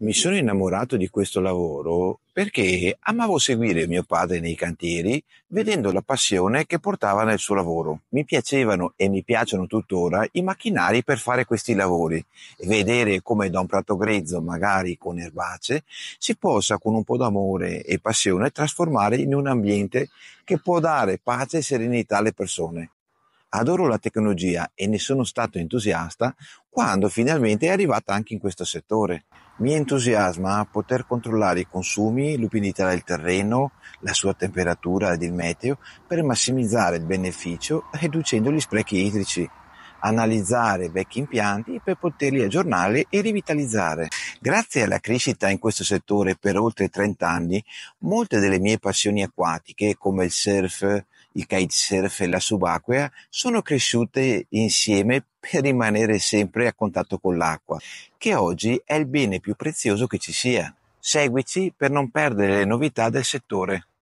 mi sono innamorato di questo lavoro perché amavo seguire mio padre nei cantieri, vedendo la passione che portava nel suo lavoro. Mi piacevano e mi piacciono tuttora i macchinari per fare questi lavori e vedere come da un prato grezzo, magari con erbace, si possa con un po' d'amore e passione trasformare in un ambiente che può dare pace e serenità alle persone adoro la tecnologia e ne sono stato entusiasta quando finalmente è arrivata anche in questo settore. Mi entusiasma poter controllare i consumi, l'umidità del terreno, la sua temperatura ed il meteo per massimizzare il beneficio riducendo gli sprechi idrici analizzare vecchi impianti per poterli aggiornare e rivitalizzare. Grazie alla crescita in questo settore per oltre 30 anni, molte delle mie passioni acquatiche, come il surf, il kitesurf e la subacquea, sono cresciute insieme per rimanere sempre a contatto con l'acqua, che oggi è il bene più prezioso che ci sia. Seguici per non perdere le novità del settore.